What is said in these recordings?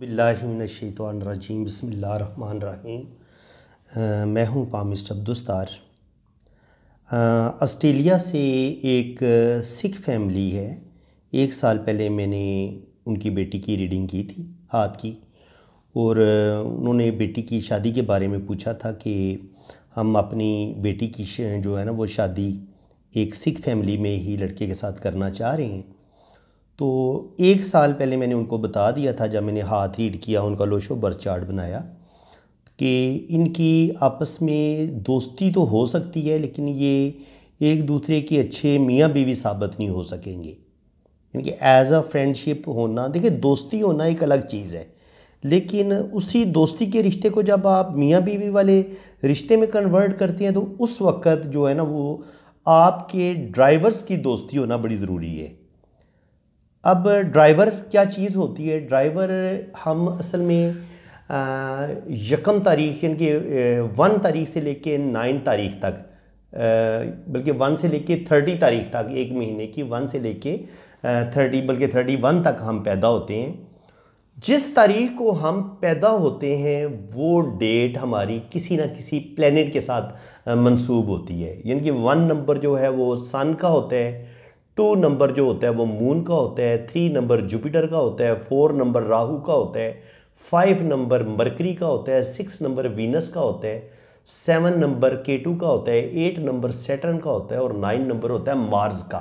बिल्लाशैतरजीम रहीम मैं हूँ palmist अब्दुस्तार Australia से एक सिख फैमिली है एक साल पहले मैंने उनकी बेटी की रीडिंग की थी हाथ की और उन्होंने बेटी की शादी के बारे में पूछा था कि हम अपनी बेटी की जो है ना वो शादी एक सिख फैमिली में ही लड़के के साथ करना चाह रहे हैं तो एक साल पहले मैंने उनको बता दिया था जब मैंने हाथ रीड किया उनका लोशो बर्थ चार्ट बनाया कि इनकी आपस में दोस्ती तो हो सकती है लेकिन ये एक दूसरे के अच्छे मियाँ बीवी साबित नहीं हो सकेंगे इनके एज़ अ फ्रेंडशिप होना देखिए दोस्ती होना एक अलग चीज़ है लेकिन उसी दोस्ती के रिश्ते को जब आप मियाँ बीवी वाले रिश्ते में कन्वर्ट करते हैं तो उस वक्त जो है ना वो आपके ड्राइवर्स की दोस्ती होना बड़ी ज़रूरी है अब ड्राइवर क्या चीज़ होती है ड्राइवर हम असल में यकम तारीख यानी कि वन तारीख से लेके नाइन तारीख तक बल्कि वन से लेके थर्टी तारीख तक एक महीने की वन से लेके थर्टी बल्कि थर्टी वन तक हम पैदा होते हैं जिस तारीख को हम पैदा होते हैं वो डेट हमारी किसी ना किसी प्लेनेट के साथ मंसूब होती है यानी कि वन नंबर जो है वो सन का होता है टू नंबर जो होता है वो मून का होता है थ्री नंबर जुपिटर का होता है फोर नंबर राहु का होता है फाइव नंबर मरकरी का होता है सिक्स नंबर वीनस का होता है सेवन नंबर केटू का होता है एट नंबर सेटर्न का होता है और नाइन नंबर होता है मार्स का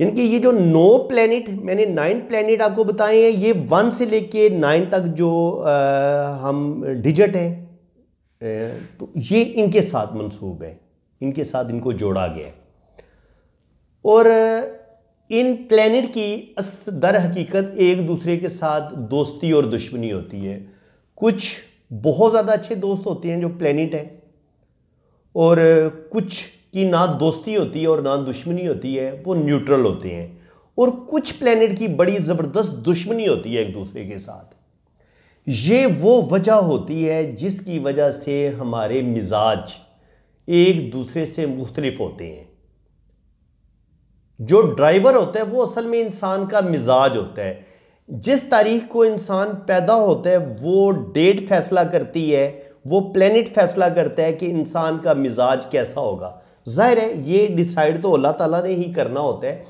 यानी कि ये जो नो प्लेनेट मैंने नाइन प्लेनेट आपको बताए हैं ये वन से लेके नाइन तक जो आ, हम डिजिट हैं तो ये इनके साथ मंसूब है इनके साथ इनको जोड़ा गया है और इन प्लानट की दर हकीकत एक दूसरे के साथ दोस्ती और दुश्मनी होती है कुछ बहुत ज़्यादा अच्छे दोस्त होते हैं जो प्लानट हैं और कुछ की ना दोस्ती होती है और ना दुश्मनी होती है वो न्यूट्रल होते हैं और कुछ प्लानट की बड़ी ज़बरदस्त दुश्मनी होती है एक दूसरे के साथ ये वो वजह होती है जिसकी वजह से हमारे मिजाज एक दूसरे से मुख्तलिफ होते हैं जो ड्राइवर होता है वो असल में इंसान का मिजाज होता है जिस तारीख को इंसान पैदा होता है वो डेट फैसला करती है वो प्लेनेट फैसला करता है कि इंसान का मिजाज कैसा होगा जाहिर है ये डिसाइड तो अल्लाह ताला ने ही करना होता है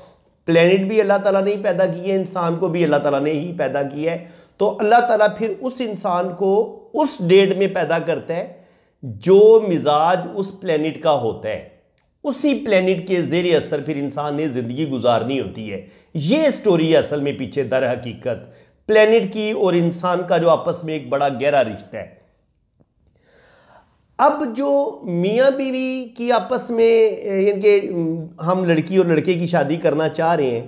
प्लेनेट भी अल्लाह ताला ने ही पैदा की है इंसान को भी अल्लाह ताला ने ही पैदा किया है तो अल्लाह ताला फिर उस इंसान को उस डेट में पैदा करता है जो मिजाज उस प्लेनेट का होता है उसी प्लेनेट के जेर असर फिर इंसान ने ज़िंदगी गुजारनी होती है ये स्टोरी असल में पीछे दर हकीकत प्लेनेट की और इंसान का जो आपस में एक बड़ा गहरा रिश्ता है अब जो मियाँ बीवी की आपस में यानी कि हम लड़की और लड़के की शादी करना चाह रहे हैं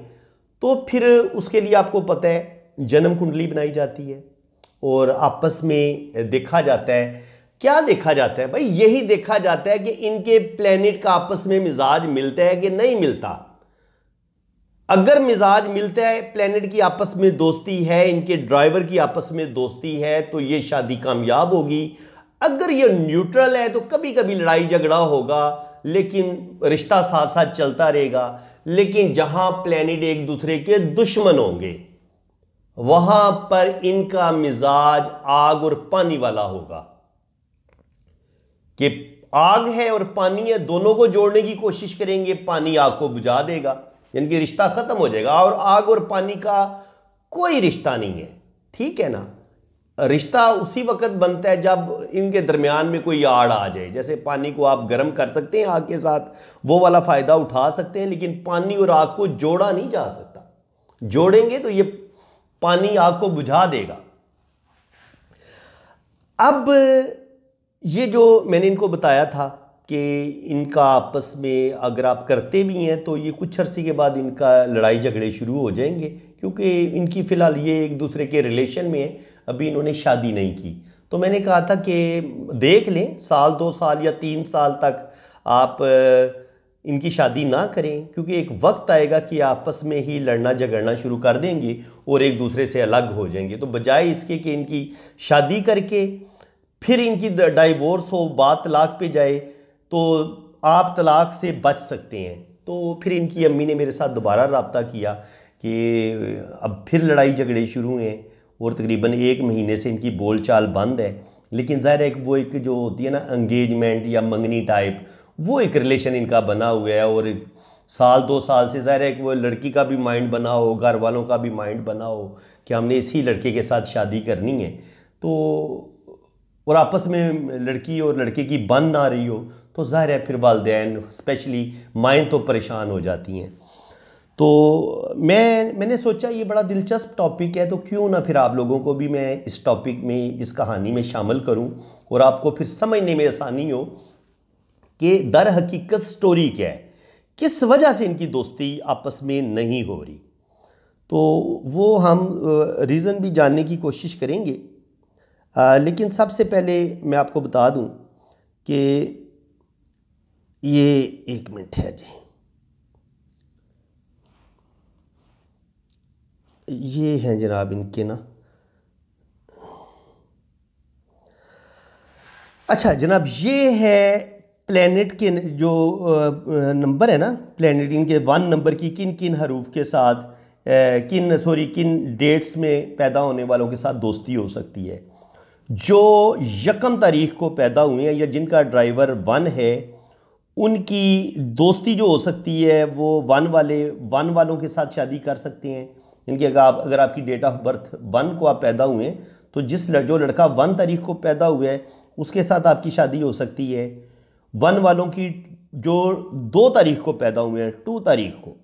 तो फिर उसके लिए आपको पता है जन्म कुंडली बनाई जाती है और आपस में देखा जाता है क्या देखा जाता है भाई यही देखा जाता है कि इनके प्लेनेट का आपस में मिजाज मिलता है कि नहीं मिलता अगर मिजाज मिलता है प्लेनेट की आपस में दोस्ती है इनके ड्राइवर की आपस में दोस्ती है तो ये शादी कामयाब होगी अगर ये न्यूट्रल है तो कभी कभी लड़ाई झगड़ा होगा लेकिन रिश्ता साथ साथ चलता रहेगा लेकिन जहां प्लेनेट एक दूसरे के दुश्मन होंगे वहां पर इनका मिजाज आग और पानी वाला होगा कि आग है और पानी है दोनों को जोड़ने की कोशिश करेंगे पानी आग को बुझा देगा यानी कि रिश्ता ख़त्म हो जाएगा और आग और पानी का कोई रिश्ता नहीं है ठीक है ना रिश्ता उसी वक्त बनता है जब इनके दरमियान में कोई आड़ आ जाए जैसे पानी को आप गर्म कर सकते हैं आग के साथ वो वाला फ़ायदा उठा सकते हैं लेकिन पानी और आग को जोड़ा नहीं जा सकता जोड़ेंगे तो ये पानी आग को बुझा देगा अब ये जो मैंने इनको बताया था कि इनका आपस में अगर आप करते भी हैं तो ये कुछ अरसे के बाद इनका लड़ाई झगड़े शुरू हो जाएंगे क्योंकि इनकी फ़िलहाल ये एक दूसरे के रिलेशन में है अभी इन्होंने शादी नहीं की तो मैंने कहा था कि देख लें साल दो साल या तीन साल तक आप इनकी शादी ना करें क्योंकि एक वक्त आएगा कि आपस में ही लड़ना झगड़ना शुरू कर देंगे और एक दूसरे से अलग हो जाएंगे तो बजाय इसके कि इनकी शादी करके फिर इनकी डाइवोर्स हो बात तलाक पे जाए तो आप तलाक से बच सकते हैं तो फिर इनकी अम्मी ने मेरे साथ दोबारा रबता किया कि अब फिर लड़ाई झगड़े शुरू हुए हैं और तकरीबन एक महीने से इनकी बोल चाल बंद है लेकिन ज़ाहिर है वो एक जो होती है ना एंगेजमेंट या मंगनी टाइप वो एक रिलेशन इनका बना हुआ है और साल दो साल से ज़ाहिर है वो लड़की का भी माइंड बना हो घर वालों का भी माइंड बना हो कि हमने इसी लड़के के साथ शादी करनी है तो और आपस में लड़की और लड़के की बन ना रही हो तो ज़ाहिर है फिर वालदेन स्पेशली माएँ तो परेशान हो जाती हैं तो मैं मैंने सोचा ये बड़ा दिलचस्प टॉपिक है तो क्यों ना फिर आप लोगों को भी मैं इस टॉपिक में इस कहानी में शामिल करूं और आपको फिर समझने में आसानी हो कि दर हकीकत स्टोरी क्या है किस वजह से इनकी दोस्ती आपस में नहीं हो रही तो वो हम रीज़न भी जानने की कोशिश करेंगे आ, लेकिन सबसे पहले मैं आपको बता दूं कि ये एक मिनट है जी ये हैं जनाब इनके ना अच्छा जनाब ये है प्लानट के जो नंबर है ना प्लानट इनके वन नंबर की किन किन हरूफ के साथ किन सॉरी किन डेट्स में पैदा होने वालों के साथ दोस्ती हो सकती है जो यकम तारीख को पैदा हुए हैं या जिनका ड्राइवर वन है उनकी दोस्ती जो हो सकती है वो वन वाले वन वालों के साथ शादी कर सकते हैं इनकी अगर आप अगर आपकी डेट ऑफ बर्थ वन को आप पैदा हुए हैं तो जिस लड़, जो लड़का वन तारीख को पैदा हुआ है उसके साथ आपकी शादी हो सकती है वन वालों की जो दो तारीख को पैदा हुए हैं टू तारीख को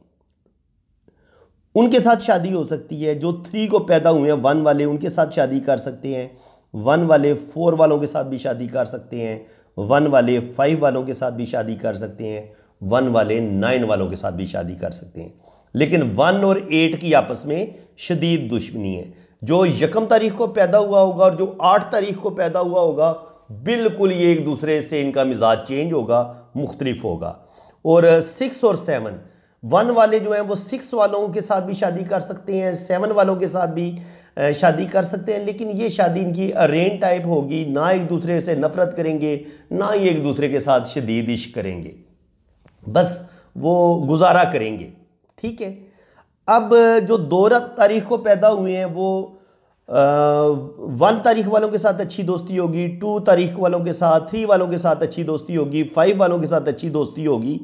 उनके साथ शादी हो सकती है जो थ्री को पैदा हुए हैं वन वाले उनके साथ शादी कर सकते हैं वन वाले फोर वालों के साथ भी शादी कर सकते हैं वन वाले फाइव वालों के साथ भी शादी कर सकते हैं वन वाले नाइन वालों के साथ भी शादी कर सकते हैं लेकिन वन और एट की आपस में शदीद दुश्मनी है जो यकम तारीख को पैदा हुआ होगा और जो आठ तारीख को पैदा हुआ होगा बिल्कुल ये एक दूसरे से इनका मिजाज चेंज होगा मुख्तलिफ होगा और सिक्स और सेवन वन वाले जो हैं वो सिक्स वालों के साथ भी शादी कर सकते हैं सेवन वालों के साथ भी शादी कर सकते हैं लेकिन ये शादी इनकी अरेन टाइप होगी ना एक दूसरे से नफ़रत करेंगे ना ही एक दूसरे के साथ शदीद इश्क करेंगे बस वो गुजारा करेंगे ठीक है अब जो दो तारीख को पैदा हुए हैं वो वन तारीख वालों के साथ अच्छी दोस्ती होगी टू तारीख वालों के साथ थ्री वालों के साथ अच्छी दोस्ती होगी फाइव वालों के साथ अच्छी दोस्ती होगी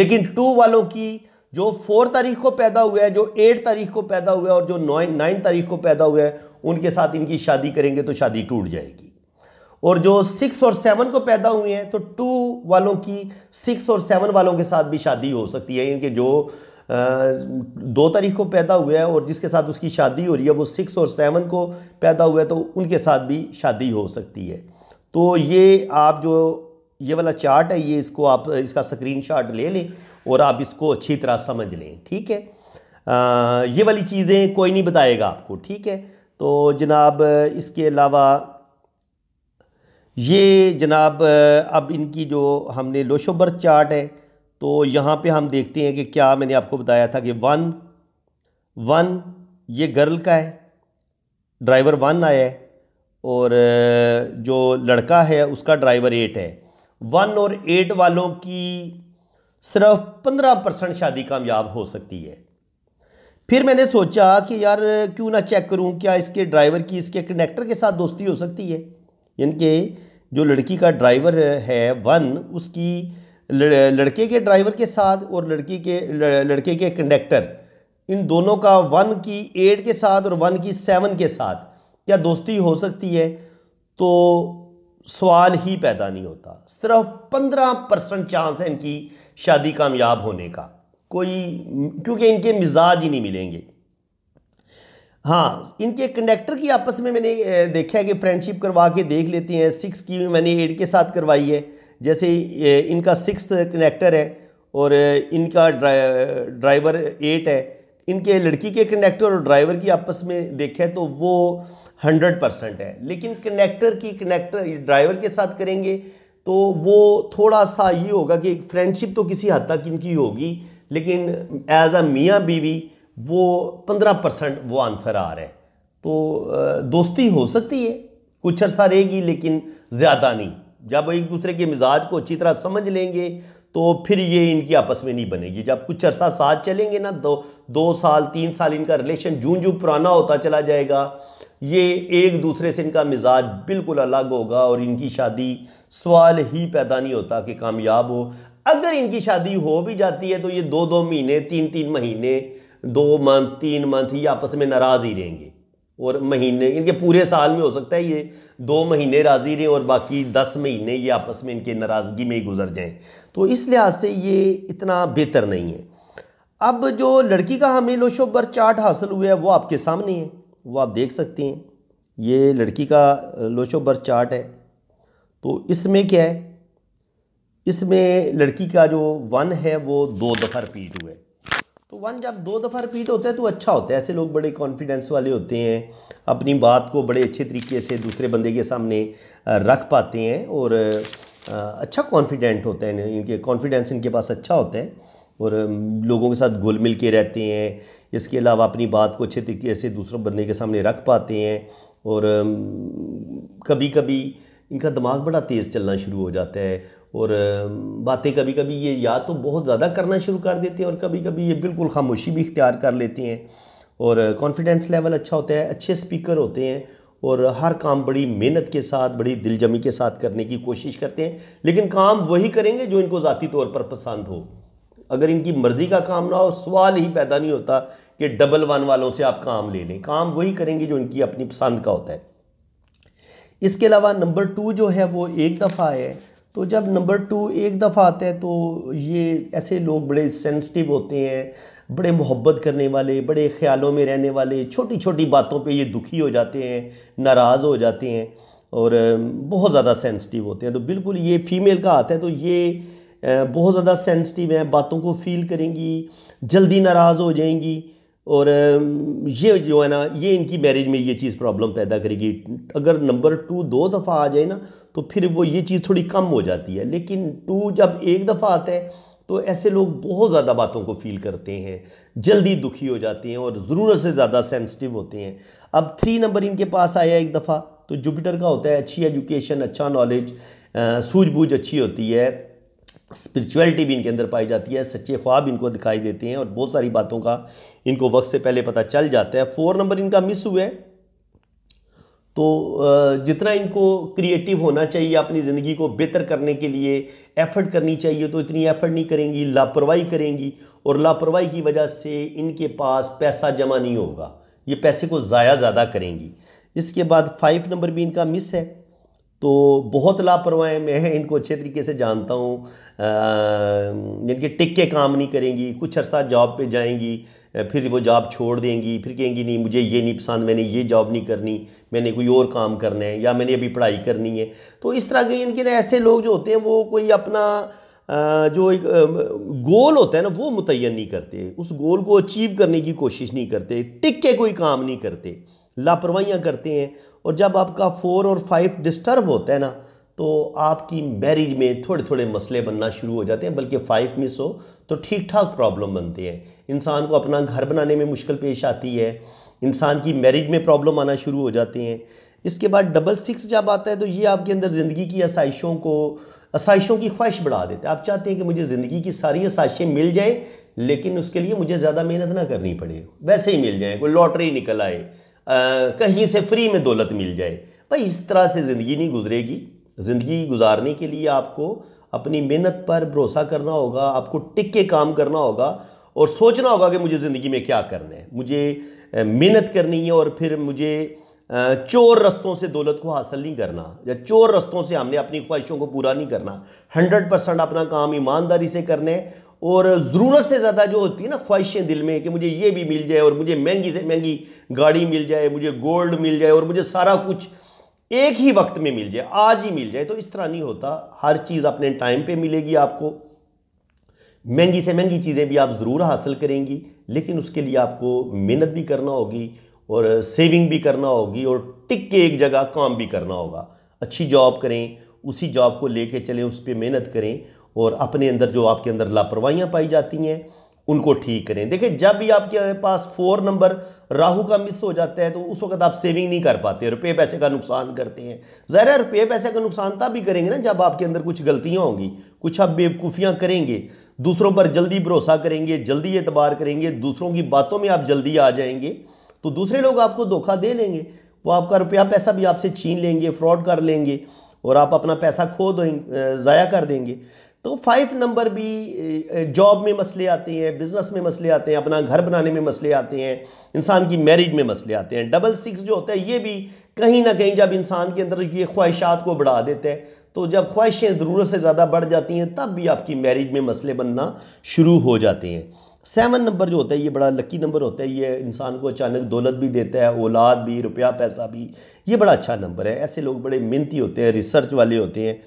लेकिन टू वालों की जो फोर तारीख को पैदा हुआ है जो एट तारीख को पैदा हुआ है और जो नाइन नाइन तारीख को पैदा हुआ है उनके साथ इनकी शादी करेंगे तो शादी टूट जाएगी और जो सिक्स और सेवन को पैदा हुए हैं तो टू वालों की सिक्स और सेवन वालों के साथ भी शादी हो सकती है इनके जो दो तारीख को पैदा हुआ है और जिसके साथ उसकी शादी हो रही है वो सिक्स और सेवन को पैदा हुआ है तो उनके साथ भी शादी हो सकती है तो ये आप जो ये वाला चार्ट है ये इसको आप इसका स्क्रीनशॉट ले लें और आप इसको अच्छी तरह समझ लें ठीक है आ, ये वाली चीज़ें कोई नहीं बताएगा आपको ठीक है तो जनाब इसके अलावा ये जनाब अब इनकी जो हमने लोशोबर चार्ट है तो यहाँ पे हम देखते हैं कि क्या मैंने आपको बताया था कि वन वन ये गर्ल का है ड्राइवर वन आया है और जो लड़का है उसका ड्राइवर एट है वन और एट वालों की सिर्फ पंद्रह परसेंट शादी कामयाब हो सकती है फिर मैंने सोचा कि यार क्यों ना चेक करूं क्या इसके ड्राइवर की इसके कनेक्टर के साथ दोस्ती हो सकती है यानी कि जो लड़की का ड्राइवर है वन उसकी लड़के के ड्राइवर के साथ और लड़की के लड़के के कंडक्टर इन दोनों का वन की एट के साथ और वन की सेवन के साथ क्या दोस्ती हो सकती है तो सवाल ही पैदा नहीं होता सिर्फ पंद्रह परसेंट चांस है इनकी शादी कामयाब होने का कोई क्योंकि इनके मिजाज ही नहीं मिलेंगे हाँ इनके कंडक्टर की आपस में मैंने देखा है कि फ्रेंडशिप करवा के देख लेते हैं सिक्स की मैंने एट के साथ करवाई है जैसे इनका सिक्स कनेक्टर है और इनका ड्राइवर एट है इनके लड़की के कंडक्टर और ड्राइवर की आपस में देखें तो वो हंड्रेड परसेंट है लेकिन कनेक्टर की कनेक्टर ड्राइवर के साथ करेंगे तो वो थोड़ा सा ये होगा कि एक फ्रेंडशिप तो किसी हद तक इनकी होगी लेकिन एज अ मियाँ बीवी वो पंद्रह परसेंट वो आंसर आ रहा है तो दोस्ती हो सकती है कुछ अर्सा रहेगी लेकिन ज़्यादा नहीं जब एक दूसरे के मिजाज को अच्छी तरह समझ लेंगे तो फिर ये इनकी आपस में नहीं बनेगी जब कुछ अर्सा साथ चलेंगे ना दो तो दो साल तीन साल इनका रिलेशन जूं जूं पुराना होता चला जाएगा ये एक दूसरे से इनका मिजाज बिल्कुल अलग होगा और इनकी शादी सवाल ही पैदा नहीं होता कि कामयाब हो अगर इनकी शादी हो भी जाती है तो ये दो दो महीने तीन तीन महीने दो मंथ तीन मंथ ही आपस में नाराज़ ही रहेंगे और महीने इनके पूरे साल में हो सकता है ये दो महीने राज़ी रहें और बाकी दस महीने ये आपस में इनके नाराज़गी में ही गुजर जाएं तो इस लिहाज से ये इतना बेहतर नहीं है अब जो लड़की का हमें लोशोबर चार्ट हासिल हुआ है वो आपके सामने है वो आप देख सकती हैं ये लड़की का लोशो बर्थ चार्ट है तो इसमें क्या है इसमें लड़की का जो वन है वो दो दफ़ा रिपीट हुआ है तो वन जब दो दफ़ा रिपीट होता है तो अच्छा होता है ऐसे लोग बड़े कॉन्फिडेंस वाले होते हैं अपनी बात को बड़े अच्छे तरीके से दूसरे बंदे के सामने रख पाते हैं और अच्छा कॉन्फिडेंट होता है इनके कॉन्फिडेंस इनके पास अच्छा होता है और लोगों के साथ घुल मिल के रहते हैं इसके अलावा अपनी बात को अच्छे तरीके से दूसरों बंदे के सामने रख पाते हैं और कभी कभी इनका दिमाग बड़ा तेज़ चलना शुरू हो जाता है और बातें कभी कभी ये या तो बहुत ज़्यादा करना शुरू कर देते हैं और कभी कभी ये बिल्कुल खामोशी भी इख्तियार कर लेते हैं और कॉन्फिडेंस लेवल अच्छा होता है अच्छे स्पीकर होते हैं और हर काम बड़ी मेहनत के साथ बड़ी दिलजमी के साथ करने की कोशिश करते हैं लेकिन काम वही करेंगे जो इनको ज़ाती तौर पर पसंद हो अगर इनकी मर्ज़ी का काम ना हो सवाल ही पैदा नहीं होता कि डबल वन वालों से आप काम ले लें काम वही करेंगे जो उनकी अपनी पसंद का होता है इसके अलावा नंबर टू जो है वो एक दफ़ा है तो जब नंबर टू एक दफ़ा आता है तो ये ऐसे लोग बड़े सेंसिटिव होते हैं बड़े मोहब्बत करने वाले बड़े ख्यालों में रहने वाले छोटी छोटी बातों पे ये दुखी हो जाते हैं नाराज़ हो जाते हैं और बहुत ज़्यादा सेंसिटिव होते हैं तो बिल्कुल ये फ़ीमेल का आता है तो ये बहुत ज़्यादा सेंसिटिव हैं बातों को फील करेंगी जल्दी नाराज़ हो जाएंगी और ये जो है ना ये इनकी मैरिज में ये चीज़ प्रॉब्लम पैदा करेगी अगर नंबर टू दो दफ़ा आ जाए ना तो फिर वो ये चीज़ थोड़ी कम हो जाती है लेकिन टू जब एक दफ़ा आता है तो ऐसे लोग बहुत ज़्यादा बातों को फील करते हैं जल्दी दुखी हो जाते हैं और ज़रूरत से ज़्यादा सेंसिटिव होते हैं अब थ्री नंबर इनके पास आया एक दफ़ा तो जुपिटर का होता है अच्छी एजुकेशन अच्छा नॉलेज सूझबूझ अच्छी होती है स्पिरिचुअलिटी भी इनके अंदर पाई जाती है सच्चे ख्वाब इनको दिखाई देते हैं और बहुत सारी बातों का इनको वक्त से पहले पता चल जाता है फोर नंबर इनका मिस हुआ है तो जितना इनको क्रिएटिव होना चाहिए अपनी ज़िंदगी को बेहतर करने के लिए एफर्ट करनी चाहिए तो इतनी एफर्ट नहीं करेंगी लापरवाही करेंगी और लापरवाही की वजह से इनके पास पैसा जमा नहीं होगा ये पैसे को ज़ाया ज़्यादा करेंगी इसके बाद फाइव नंबर भी इनका मिस है तो बहुत लापरवाह मैं है इनको अच्छे तरीके से जानता हूँ जिनके टिक्के काम नहीं करेंगी कुछ अरसा जॉब पे जाएंगी फिर वो जॉब छोड़ देंगी फिर कहेंगी नहीं मुझे ये नहीं पसंद मैंने ये जॉब नहीं करनी मैंने कोई और काम करना है या मैंने अभी पढ़ाई करनी है तो इस तरह के इनके ऐसे लोग जो होते हैं वो कोई अपना जो एक गोल होता है ना वो मुतन नहीं करते उस गोल को अचीव करने की कोशिश नहीं करते टिक के कोई काम नहीं करते लापरवाहियाँ करते हैं और जब आपका फ़ोर और फाइव डिस्टर्ब होता है ना तो आपकी मैरिज में थोड़े थोड़े मसले बनना शुरू हो जाते हैं बल्कि फ़ाइव मिस हो तो ठीक ठाक प्रॉब्लम बनती है इंसान को अपना घर बनाने में मुश्किल पेश आती है इंसान की मैरिज में प्रॉब्लम आना शुरू हो जाती हैं इसके बाद डबल सिक्स जब आता है तो ये आपके अंदर ज़िंदगी की आसाइशों को आसाइशों की ख्वाहिश बढ़ा देते हैं आप चाहते हैं कि मुझे ज़िंदगी की सारी आसाइशें मिल जाएँ लेकिन उसके लिए मुझे ज़्यादा मेहनत ना करनी पड़े वैसे ही मिल जाए कोई लॉटरी निकल आए कहीं से फ्री में दौलत मिल जाए भाई इस तरह से ज़िंदगी नहीं गुजरेगी ज़िंदगी गुजारने के लिए आपको अपनी मेहनत पर भरोसा करना होगा आपको टिक के काम करना होगा और सोचना होगा कि मुझे ज़िंदगी में क्या करना है मुझे मेहनत करनी है और फिर मुझे चोर रस्तों से दौलत को हासिल नहीं करना या चोर रस्तों से हमने अपनी ख्वाहिशों को पूरा नहीं करना हंड्रेड परसेंट अपना काम ईमानदारी से करना है और ज़रूरत से ज़्यादा जो होती है ना ख्वाहिशें दिल में कि मुझे ये भी मिल जाए और मुझे महंगी से महंगी गाड़ी मिल जाए मुझे गोल्ड मिल जाए और मुझे सारा कुछ एक ही वक्त में मिल जाए आज ही मिल जाए तो इस तरह नहीं होता हर चीज़ अपने टाइम पे मिलेगी आपको महंगी से महंगी चीज़ें भी आप ज़रूर हासिल करेंगी लेकिन उसके लिए आपको मेहनत भी करना होगी और सेविंग भी करना होगी और टिक के एक जगह काम भी करना होगा अच्छी जॉब करें उसी जॉब को लेके चलें उस पर मेहनत करें और अपने अंदर जो आपके अंदर लापरवाहियाँ पाई जाती हैं उनको ठीक करें देखें जब भी आपके पास फोर नंबर राहु का मिस हो जाता है तो उस वक्त आप सेविंग नहीं कर पाते रुपये पैसे का नुकसान करते हैं ज़ाहिर है रुपये पैसे का नुकसान तब भी करेंगे ना जब आपके अंदर कुछ गलतियाँ होंगी कुछ आप बेवकूफ़ियाँ करेंगे दूसरों पर जल्दी भरोसा करेंगे जल्दी एतबार करेंगे दूसरों की बातों में आप जल्दी आ जाएंगे तो दूसरे लोग आपको धोखा दे लेंगे वो आपका रुपया पैसा भी आपसे छीन लेंगे फ्रॉड कर लेंगे और आप अपना पैसा खो दें ज़ाया कर देंगे तो फाइव नंबर भी जॉब में मसले आते हैं बिज़नेस में मसले आते हैं अपना घर बनाने में मसले आते हैं इंसान की मैरिज में मसले आते हैं डबल सिक्स जो होता है ये भी कहीं ना कहीं जब इंसान के अंदर ये ख्वाहिशात को बढ़ा देते हैं तो जब ख्वाहिशें ज़रूरत से ज़्यादा बढ़ जाती हैं तब भी आपकी मैरिज में मसले बनना शुरू हो जाते हैं सेवन नंबर जो होता है ये बड़ा लकी नंबर होता है ये इंसान को अचानक दौलत भी देता है औलाद भी रुपया पैसा भी ये बड़ा अच्छा नंबर है ऐसे लोग बड़े मिनती होते हैं रिसर्च वाले होते हैं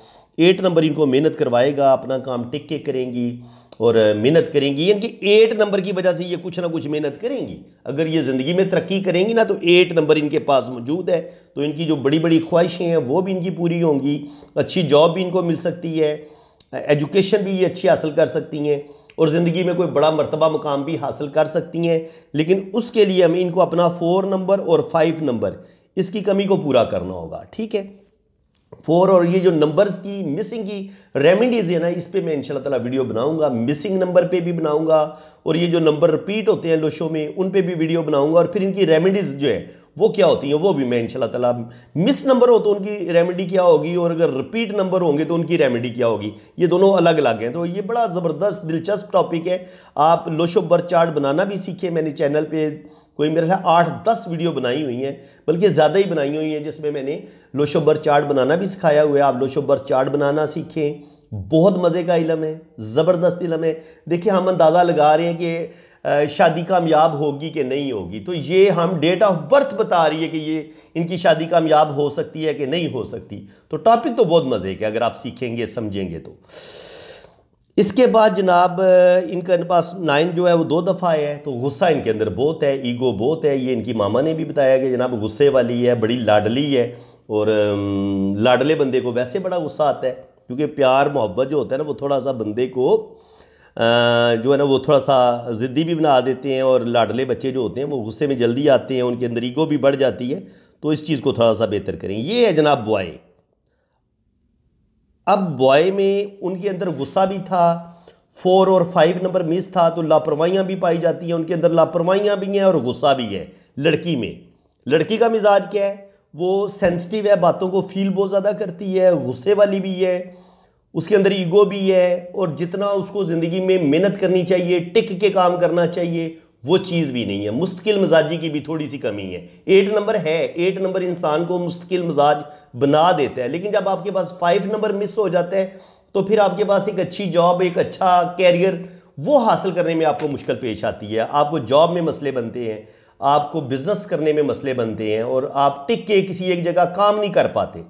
एट नंबर इनको मेहनत करवाएगा अपना काम टिक के करेंगी और मेहनत करेंगी यानी कि एट नंबर की वजह से ये कुछ ना कुछ मेहनत करेंगी अगर ये ज़िंदगी में तरक्की करेंगी ना तो एट नंबर इनके पास मौजूद है तो इनकी जो बड़ी बड़ी ख्वाहिशें हैं वो भी इनकी पूरी होंगी अच्छी जॉब भी इनको मिल सकती है एजुकेशन भी ये अच्छी हासिल कर सकती हैं और ज़िंदगी में कोई बड़ा मरतबा मुकाम भी हासिल कर सकती हैं लेकिन उसके लिए हमें इनको अपना फ़ोर नंबर और फाइव नंबर इसकी कमी को पूरा करना होगा ठीक है फोर और ये जो नंबर्स की मिसिंग की रेमेडीज़ है ना इस पर मैं इनशाला तला वीडियो बनाऊंगा मिसिंग नंबर पे भी बनाऊंगा और ये जो नंबर रिपीट होते हैं लोशो में उन पे भी वीडियो बनाऊंगा और फिर इनकी रेमेडीज़ जो है वो क्या होती हैं वो भी मैं इनशाला तला मिस नंबर हो तो उनकी रेमेडी क्या होगी और अगर रिपीट नंबर होंगे तो उनकी रेमेडी क्या होगी ये दोनों अलग अलग हैं तो ये बड़ा ज़बरदस्त दिलचस्प टॉपिक है आप लोशो बर चार्ट बनाना भी सीखे मैंने चैनल पर कोई मेरे ख्याल आठ दस वीडियो बनाई हुई हैं बल्कि ज़्यादा ही बनाई हुई हैं जिसमें मैंने बर चार्ट बनाना भी सिखाया हुआ है आप बर चार्ट बनाना सीखें बहुत मज़े का इलम है ज़बरदस्त इलम है देखिए हम अंदाज़ा लगा रहे हैं कि शादी कामयाब होगी कि नहीं होगी तो ये हम डेट ऑफ बर्थ बता रही है कि ये इनकी शादी कामयाब हो सकती है कि नहीं हो सकती तो टॉपिक तो बहुत मज़े के अगर आप सीखेंगे समझेंगे तो इसके बाद जनाब इनका पास नाइन जो है वो दो दफ़ा आया है तो गुस्सा इनके अंदर बहुत है ईगो बहुत है ये इनकी मामा ने भी बताया कि जनाब गुस्से वाली है बड़ी लाडली है और लाडले बंदे को वैसे बड़ा गुस्सा आता है क्योंकि प्यार मोहब्बत जो होता है ना वो थोड़ा सा बंदे को जो है ना वो थोड़ा सा ज़िद्दी भी बना देते हैं और लाडले बच्चे जो होते हैं वो गुस्से में जल्दी आते हैं उनके अंदर ईगो भी बढ़ जाती है तो इस चीज़ को थोड़ा सा बेहतर करें ये है जनाब बॉय अब बॉय में उनके अंदर गुस्सा भी था फोर और फाइव नंबर मिस था तो लापरवाहियाँ भी पाई जाती हैं उनके अंदर लापरवाहियाँ भी हैं और गुस्सा भी है लड़की में लड़की का मिजाज क्या है वो सेंसिटिव है बातों को फील बहुत ज़्यादा करती है गुस्से वाली भी है उसके अंदर ईगो भी है और जितना उसको ज़िंदगी में मेहनत करनी चाहिए टिक के काम करना चाहिए वो चीज़ भी नहीं है मुस्तकिल मिजाजी की भी थोड़ी सी कमी है एट नंबर है एट नंबर इंसान को मुस्तकिल मिजाज बना देता है लेकिन जब आपके पास फाइव नंबर मिस हो जाता है तो फिर आपके पास एक अच्छी जॉब एक अच्छा कैरियर वो हासिल करने में आपको मुश्किल पेश आती है आपको जॉब में मसले बनते हैं आपको बिज़नेस करने में मसले बनते हैं और आप टिक के किसी एक जगह काम नहीं कर पाते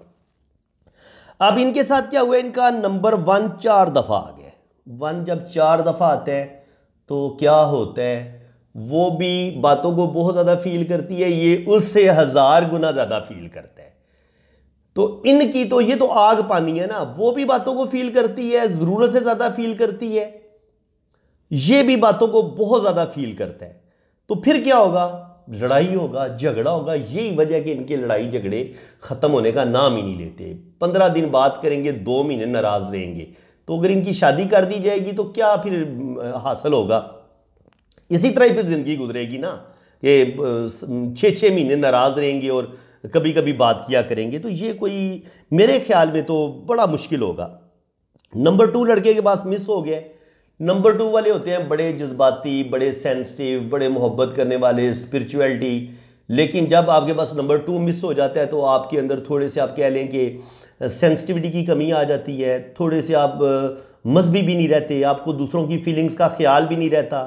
अब इनके साथ क्या हुआ इनका नंबर वन चार दफ़ा आ गया वन जब चार दफ़ा आता है तो क्या होता है वो भी बातों को बहुत ज़्यादा फील करती है ये उससे हज़ार गुना ज़्यादा फील करता है तो इनकी तो ये तो आग पानी है ना वो भी बातों को फील करती है ज़रूरत से ज़्यादा फील करती है ये भी बातों को बहुत ज़्यादा फील करता है तो फिर क्या होगा लड़ाई होगा झगड़ा होगा यही वजह कि इनके लड़ाई झगड़े ख़त्म होने का नाम ही नहीं लेते पंद्रह दिन बात करेंगे दो महीने नाराज़ रहेंगे तो अगर इनकी शादी कर दी जाएगी तो क्या फिर हासिल होगा इसी तरह ही फिर ज़िंदगी गुजरेगी ना कि छः छः महीने नाराज़ रहेंगे और कभी कभी बात किया करेंगे तो ये कोई मेरे ख्याल में तो बड़ा मुश्किल होगा नंबर टू लड़के के पास मिस हो गया नंबर टू वाले होते हैं बड़े जज्बाती बड़े सेंसिटिव बड़े मोहब्बत करने वाले स्पिरिचुअलिटी लेकिन जब आपके पास नंबर टू मिस हो जाता है तो आपके अंदर थोड़े से आप कह लें कि सेंसिटिविटी की कमी आ जाती है थोड़े से आप मजहबी भी नहीं रहते आपको दूसरों की फीलिंग्स का ख्याल भी नहीं रहता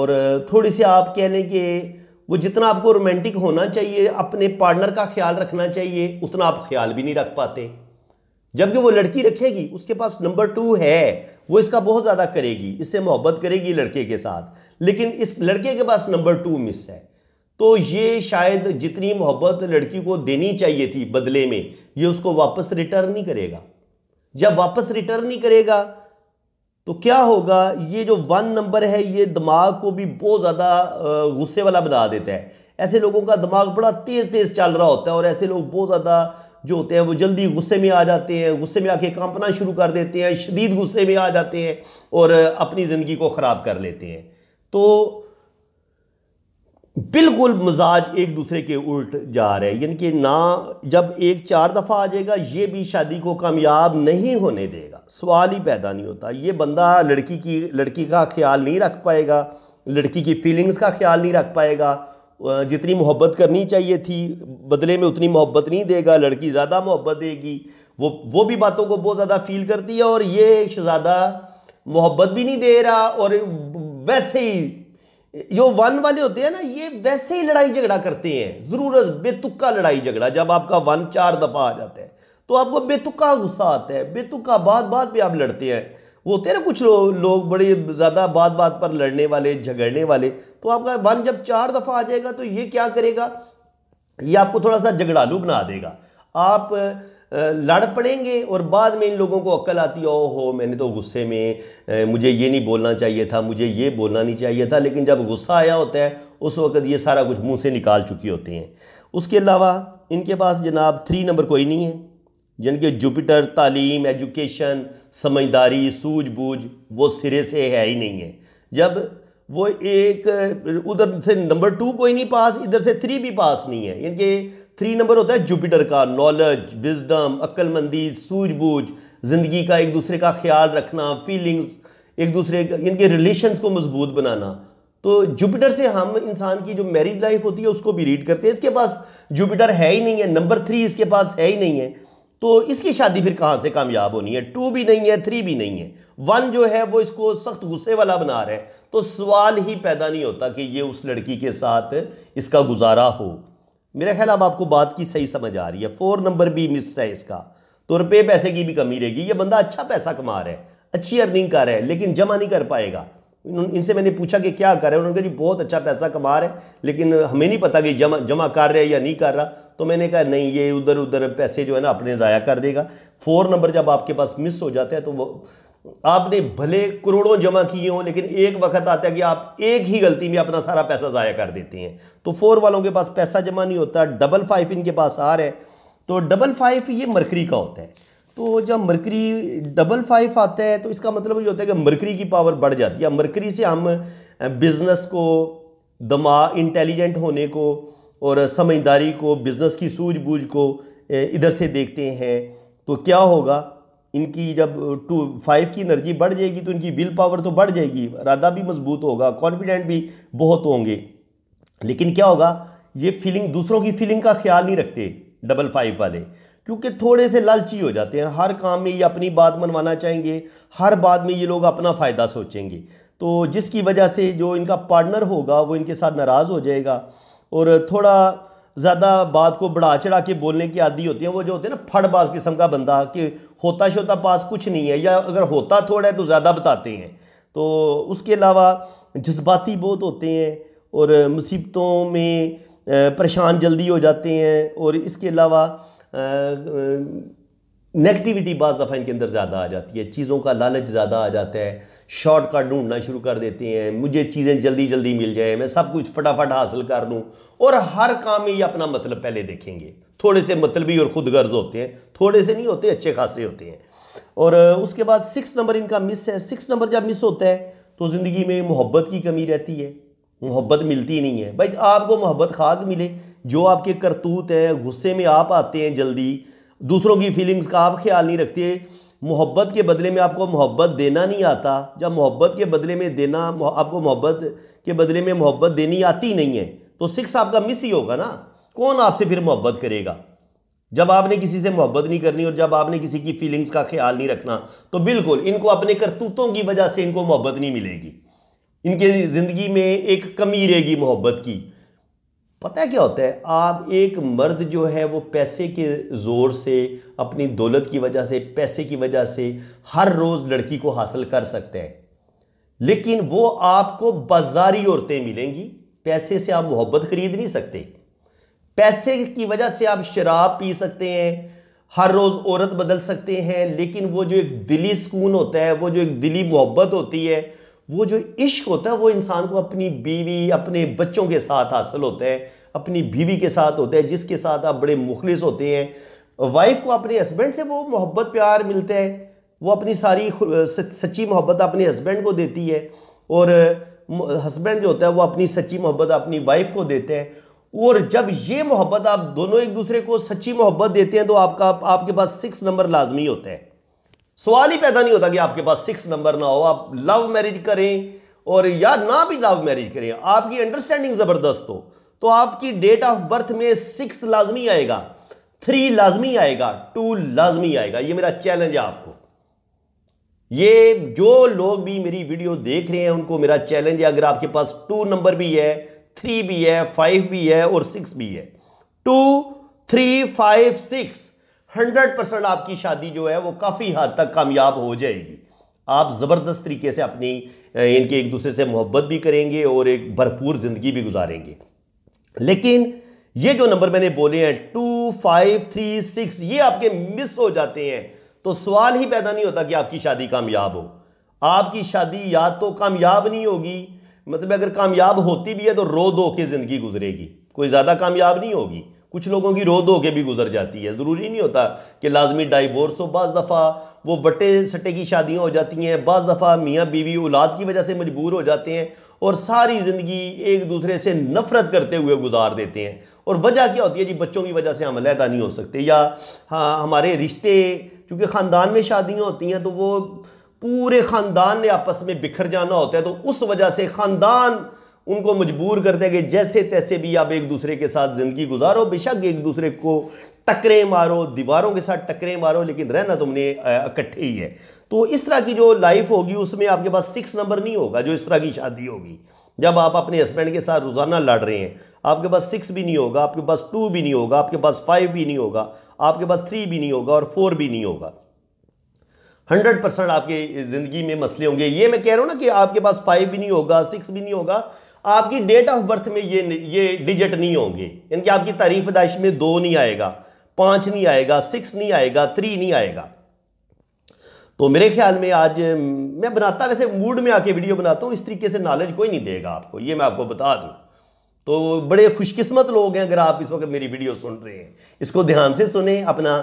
और थोड़े से आप कह लें कि वो जितना आपको रोमांटिक होना चाहिए अपने पार्टनर का ख्याल रखना चाहिए उतना आप ख्याल भी नहीं रख पाते जबकि वो लड़की रखेगी उसके पास नंबर टू है वो इसका बहुत ज़्यादा करेगी इससे मोहब्बत करेगी लड़के के साथ लेकिन इस लड़के के पास नंबर टू मिस है तो ये शायद जितनी मोहब्बत लड़की को देनी चाहिए थी बदले में ये उसको वापस रिटर्न नहीं करेगा जब वापस रिटर्न नहीं करेगा तो क्या होगा ये जो वन नंबर है ये दिमाग को भी बहुत ज़्यादा गुस्से वाला बना देता है ऐसे लोगों का दिमाग बड़ा तेज़ तेज़ चल रहा होता है और ऐसे लोग बहुत ज़्यादा जो होते हैं वो जल्दी गुस्से में आ जाते हैं गुस्से में आके कांपना शुरू कर देते हैं शदीद गुस्से में आ जाते हैं और अपनी ज़िंदगी को ख़राब कर लेते हैं तो बिल्कुल मजाज एक दूसरे के उल्ट जा रहे हैं यानी कि ना जब एक चार दफ़ा आ जाएगा ये भी शादी को कामयाब नहीं होने देगा सवाल ही पैदा नहीं होता ये बंदा लड़की की लड़की का ख्याल नहीं रख पाएगा लड़की की फीलिंग्स का ख्याल नहीं रख पाएगा जितनी मोहब्बत करनी चाहिए थी बदले में उतनी मोहब्बत नहीं देगा लड़की ज़्यादा मोहब्बत देगी वो वो भी बातों को बहुत ज़्यादा फील करती है और ये शहज़ादा मोहब्बत भी नहीं दे रहा और वैसे ही जो वन वाले होते हैं ना ये वैसे ही लड़ाई झगड़ा करते हैं ज़रूरत बेतुक्का लड़ाई झगड़ा जब आपका वन चार दफ़ा आ जाता है तो आपको बेतुक्का गुस्सा आता है बेतुक्का बात बात पर आप लड़ते हैं वो होते हैं ना कुछ लो, लोग बड़े ज़्यादा बात बात पर लड़ने वाले झगड़ने वाले तो आपका वन जब चार दफ़ा आ जाएगा तो ये क्या करेगा ये आपको थोड़ा सा झगड़ालू बना देगा आप लड़ पड़ेंगे और बाद में इन लोगों को अक्ल आती है ओहो मैंने तो गुस्से में मुझे ये नहीं बोलना चाहिए था मुझे ये बोलना नहीं चाहिए था लेकिन जब गुस्सा आया होता है उस वक्त ये सारा कुछ मुँह से निकाल चुकी होते हैं उसके अलावा इनके पास जनाब थ्री नंबर कोई नहीं है यानी कि जुपिटर तालीम एजुकेशन समझदारी सूझबूझ वो सिरे से है ही नहीं है जब वो एक उधर से नंबर टू कोई नहीं पास इधर से थ्री भी पास नहीं है यानी कि थ्री नंबर होता है जुपिटर का नॉलेज विजडम अक्लमंदी सूझबूझ ज़िंदगी का एक दूसरे का ख्याल रखना फीलिंग्स एक दूसरे का यानी कि रिलेशंस को मजबूत बनाना तो जुपिटर से हम इंसान की जो मैरिज लाइफ होती है उसको भी रीड करते हैं इसके पास जुपिटर है ही नहीं है नंबर थ्री इसके पास है ही नहीं है तो इसकी शादी फिर कहाँ से कामयाब होनी है टू भी नहीं है थ्री भी नहीं है वन जो है वो इसको सख्त गुस्से वाला बना रहे हैं तो सवाल ही पैदा नहीं होता कि ये उस लड़की के साथ इसका गुजारा हो मेरा ख्याल अब आपको बात की सही समझ आ रही है फोर नंबर भी मिस है इसका तो रुपये पैसे की भी कमी रहेगी ये बंदा अच्छा पैसा कमा रहा है अच्छी अर्निंग कर रहा है लेकिन जमा नहीं कर पाएगा इनसे मैंने पूछा कि क्या कर रहे हैं उन्होंने कहा जी बहुत अच्छा पैसा कमा रहे हैं लेकिन हमें नहीं पता कि जमा जमा कर रहे हैं या नहीं कर रहा तो मैंने कहा नहीं ये उधर उधर पैसे जो है ना अपने ज़ाया कर देगा फ़ोर नंबर जब आपके पास मिस हो जाता है तो वो आपने भले करोड़ों जमा किए हों लेकिन एक वक्त आता है कि आप एक ही गलती में अपना सारा पैसा ज़ाया कर देते हैं तो फोर वालों के पास पैसा जमा नहीं होता डबल फाइव इनके पास आ रहा है तो डबल फाइव ये मरकरी का होता है तो जब मरकरी डबल फाइव आता है तो इसका मतलब ये होता है कि मरकरी की पावर बढ़ जाती है मरकरी से हम बिज़नेस को दमा इंटेलिजेंट होने को और समझदारी को बिज़नेस की सूझबूझ को इधर से देखते हैं तो क्या होगा इनकी जब टू फाइव की एनर्जी बढ़ जाएगी तो इनकी विल पावर तो बढ़ जाएगी इरादा भी मजबूत होगा कॉन्फिडेंट भी बहुत होंगे लेकिन क्या होगा ये फीलिंग दूसरों की फीलिंग का ख्याल नहीं रखते डबल फाइव वाले क्योंकि थोड़े से लालची हो जाते हैं हर काम में ये अपनी बात मनवाना चाहेंगे हर बात में ये लोग अपना फ़ायदा सोचेंगे तो जिसकी वजह से जो इनका पार्टनर होगा वो इनके साथ नाराज़ हो जाएगा और थोड़ा ज़्यादा बात को बढ़ा चढ़ा के बोलने की आदि होती है वो जो होते हैं ना फटबाज किस्म का बंदा कि होता शोता पास कुछ नहीं है या अगर होता थोड़ा है तो ज़्यादा बताते हैं तो उसके अलावा जज्बाती बहुत होते हैं और मुसीबतों में परेशान जल्दी हो जाते हैं और इसके अलावा नेगेटिविटी बाज़ दफ़ा इनके अंदर ज़्यादा आ जाती है चीज़ों का लालच ज़्यादा आ जाता है शॉर्टकट ढूंढना शुरू कर देते हैं मुझे चीज़ें जल्दी जल्दी मिल जाए मैं सब कुछ फटाफट हासिल कर लूँ और हर काम में ये अपना मतलब पहले देखेंगे थोड़े से मतलबी और खुद गर्ज होते हैं थोड़े से नहीं होते अच्छे खासे होते हैं और उसके बाद सिक्स नंबर इनका मिस है सिक्स नंबर जब मिस होता है तो ज़िंदगी में मोहब्बत की कमी रहती है मोहब्बत मिलती नहीं है भाई आपको मोहब्बत खाद मिले जो आपके करतूत हैं गुस्से में आप आते हैं जल्दी दूसरों की फीलिंग्स का आप ख्याल नहीं रखते मोहब्बत के बदले में आपको मोहब्बत देना नहीं आता जब मोहब्बत के बदले में देना आपको मोहब्बत के बदले में मोहब्बत देनी आती नहीं है तो सिक्स आपका मिस ही होगा ना कौन आपसे फिर मोहब्बत करेगा जब आपने किसी से मोहब्बत नहीं करनी और जब आपने किसी की फीलिंग्स का ख्याल नहीं रखना तो बिल्कुल इनको अपने करतूतों की वजह से इनको मोहब्बत नहीं मिलेगी इनके ज़िंदगी में एक कमी रहेगी मोहब्बत की पता है क्या होता है आप एक मर्द जो है वो पैसे के ज़ोर से अपनी दौलत की वजह से पैसे की वजह से हर रोज़ लड़की को हासिल कर सकते हैं लेकिन वो आपको बाजारी औरतें मिलेंगी पैसे से आप मोहब्बत खरीद नहीं सकते पैसे की वजह से आप शराब पी सकते हैं हर रोज़ औरत बदल सकते हैं लेकिन वो जो एक दिली सुकून होता है वो जो एक दिली मोहब्बत होती है वो जो इश्क होता है वो इंसान को अपनी बीवी अपने बच्चों के साथ हासिल होता है अपनी बीवी के साथ होता है जिसके साथ आप बड़े मुखलिस होते हैं वाइफ को अपने हस्बैंड से वो मोहब्बत प्यार मिलता है वो अपनी सारी सच्ची मोहब्बत अपने हस्बैंड को देती है और हस्बैंड जो होता है वो अपनी सच्ची मोहब्बत अपनी वाइफ को देते हैं और जब ये मोहब्बत आप दोनों एक दूसरे को सच्ची मोहब्बत देते हैं तो आपका आपके पास सिक्स नंबर लाजमी होता है सवाल ही पैदा नहीं होता कि आपके पास सिक्स नंबर ना हो आप लव मैरिज करें और या ना भी लव मैरिज करें आपकी अंडरस्टैंडिंग ज़बरदस्त हो तो आपकी डेट ऑफ बर्थ में सिक्स लाजमी आएगा थ्री लाजमी आएगा टू लाजमी आएगा ये मेरा चैलेंज है आपको ये जो लोग भी मेरी वीडियो देख रहे हैं उनको मेरा चैलेंज है अगर आपके पास टू नंबर भी है थ्री भी है फाइव भी है और सिक्स भी है two three five six hundred percent आपकी शादी जो है वो काफ़ी हद तक कामयाब हो जाएगी आप ज़बरदस्त तरीके से अपनी इनके एक दूसरे से मोहब्बत भी करेंगे और एक भरपूर ज़िंदगी भी गुजारेंगे लेकिन ये जो नंबर मैंने बोले हैं टू फाइव थ्री सिक्स ये आपके मिस हो जाते हैं तो सवाल ही पैदा नहीं होता कि आपकी शादी कामयाब हो आपकी शादी या तो कामयाब नहीं होगी मतलब अगर कामयाब होती भी है तो रो दो के ज़िंदगी गुजरेगी कोई ज़्यादा कामयाब नहीं होगी कुछ लोगों की रो धो के भी गुजर जाती है ज़रूरी नहीं होता कि लाजमी डाइवोर्स हो बज़ दफ़ा वो वटे सटे की शादियाँ हो जाती हैं बज़ दफ़ा मियाँ बीवी औलाद की वजह से मजबूर हो जाते हैं और सारी ज़िंदगी एक दूसरे से नफ़रत करते हुए गुजार देते हैं और वजह क्या होती है जी बच्चों की वजह से हम अलहदा नहीं हो सकते या हाँ हमारे रिश्ते चूँकि ख़ानदान में शादियाँ होती हैं तो वो पूरे ख़ानदान ने आपस में बिखर जाना होता है तो उस वजह से ख़ानदान उनको मजबूर करते हैं कि जैसे तैसे भी आप एक दूसरे के साथ ज़िंदगी गुजारो बेशक एक दूसरे को टकरे मारो दीवारों के साथ टकरे मारो लेकिन रहना तुमने तो इकट्ठे ही है तो इस तरह की जो लाइफ होगी उसमें आपके पास सिक्स नंबर नहीं होगा जो इस तरह की शादी होगी जब आप अपने हस्बैंड के साथ रोज़ाना लड़ रहे हैं आपके पास सिक्स भी नहीं होगा आपके पास टू भी नहीं होगा आपके पास फाइव भी नहीं होगा आपके पास थ्री भी नहीं होगा और फोर भी नहीं होगा हंड्रेड परसेंट आपके ज़िंदगी में मसले होंगे ये मैं कह रहा हूँ ना कि आपके पास फाइव भी नहीं होगा सिक्स भी नहीं होगा आपकी डेट ऑफ बर्थ में ये ये डिजिट नहीं होंगे यानी कि आपकी तारीख पैदाइश में दो नहीं आएगा पांच नहीं आएगा सिक्स नहीं आएगा थ्री नहीं आएगा तो मेरे ख्याल में आज मैं बनाता वैसे मूड में आके वीडियो बनाता हूँ इस तरीके से नॉलेज कोई नहीं देगा आपको ये मैं आपको बता दूँ तो बड़े खुशकिस्मत लोग हैं अगर आप इस वक्त मेरी वीडियो सुन रहे हैं इसको ध्यान से सुने अपना